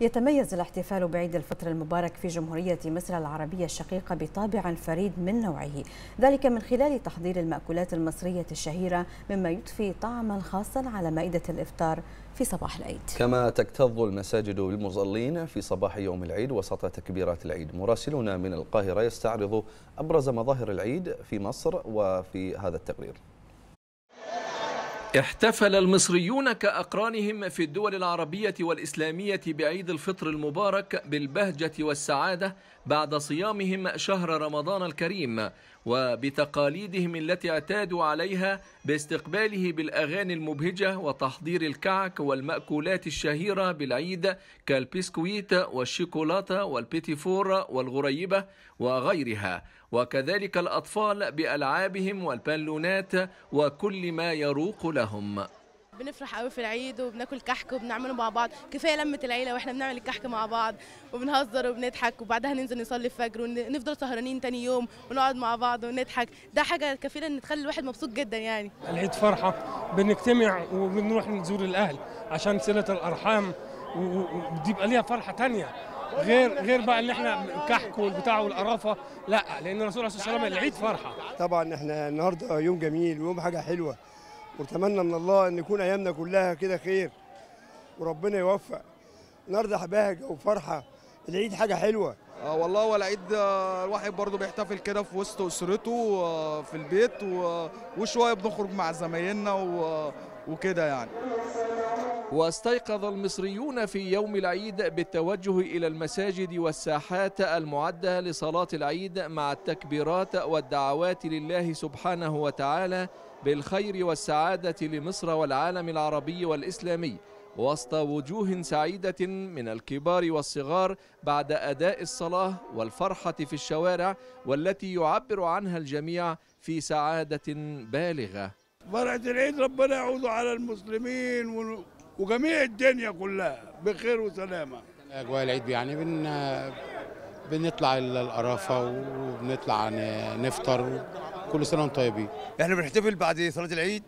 يتميز الاحتفال بعيد الفطر المبارك في جمهورية مصر العربية الشقيقة بطابع فريد من نوعه ذلك من خلال تحضير المأكولات المصرية الشهيرة مما يضفي طعما خاصا على مائدة الإفطار في صباح العيد كما تكتظ المساجد بالمصلين في صباح يوم العيد وسط تكبيرات العيد مراسلنا من القاهرة يستعرض أبرز مظاهر العيد في مصر وفي هذا التقرير احتفل المصريون كأقرانهم في الدول العربية والإسلامية بعيد الفطر المبارك بالبهجة والسعادة بعد صيامهم شهر رمضان الكريم وبتقاليدهم التي اعتادوا عليها باستقباله بالاغاني المبهجه وتحضير الكعك والماكولات الشهيره بالعيد كالبسكويت والشيكولاته والبيتيفور والغريبه وغيرها وكذلك الاطفال بالعابهم والبالونات وكل ما يروق لهم بنفرح قوي في العيد وبناكل كحك وبنعمله مع بعض كفايه لمه العيله واحنا بنعمل الكحك مع بعض وبنهزر وبنضحك وبعدها ننزل نصلي الفجر ونفضل سهرانين تاني يوم ونقعد مع بعض ونضحك ده حاجه كفيله ان تخلي الواحد مبسوط جدا يعني العيد فرحه بنجتمع وبنروح نزور الاهل عشان صله الارحام ودي بقى ليها فرحه تانية غير غير بقى ان احنا الكحك والبتاع والقرافه لا لان الرسول عليه الصلاه والسلام العيد فرحه طبعا احنا النهارده يوم جميل ويوم حاجه حلوه ونتمنى من الله ان يكون ايامنا كلها كده خير وربنا يوفق النهارده بهجه وفرحه العيد حاجه حلوه آه والله هو العيد آه، الواحد برضه بيحتفل كده في وسط اسرته آه، في البيت وشويه بنخرج مع زمايلنا وكده يعني واستيقظ المصريون في يوم العيد بالتوجه إلى المساجد والساحات المعدة لصلاة العيد مع التكبيرات والدعوات لله سبحانه وتعالى بالخير والسعادة لمصر والعالم العربي والإسلامي وسط وجوه سعيدة من الكبار والصغار بعد أداء الصلاة والفرحة في الشوارع والتي يعبر عنها الجميع في سعادة بالغة فرحة العيد ربنا يعود على المسلمين وجميع الدنيا كلها بخير وسلامه اجواء العيد يعني بن بنطلع القرافه وبنطلع نفطر كل سنه وانتم طيبين احنا بنحتفل بعد صلاه العيد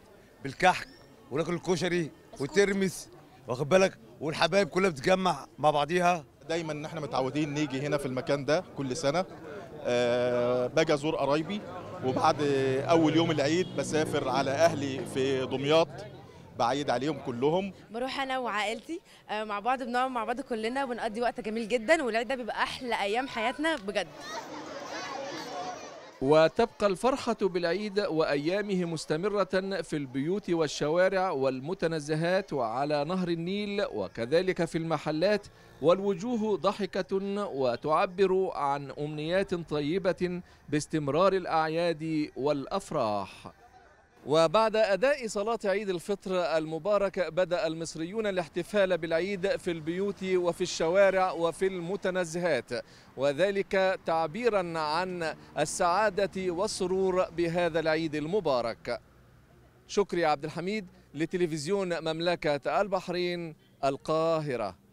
بالكحك وناكل الكشري وترمس واخد بالك والحبايب كلها بتتجمع مع بعضيها دايما احنا متعودين نيجي هنا في المكان ده كل سنه أه باجي ازور قرايبي وبعد اول يوم العيد بسافر على اهلي في دمياط بعيد عليهم كلهم بروح انا وعائلتي آه، مع بعض بنقعد مع بعض كلنا وبنقضي وقت جميل جدا والعيد ده بيبقى احلى ايام حياتنا بجد وتبقى الفرحة بالعيد وأيامه مستمرة في البيوت والشوارع والمتنزهات وعلى نهر النيل وكذلك في المحلات والوجوه ضحكة وتعبر عن أمنيات طيبة باستمرار الأعياد والأفراح وبعد أداء صلاة عيد الفطر المبارك بدأ المصريون الاحتفال بالعيد في البيوت وفي الشوارع وفي المتنزهات وذلك تعبيرا عن السعادة والسرور بهذا العيد المبارك شكري عبد الحميد لتلفزيون مملكة البحرين القاهرة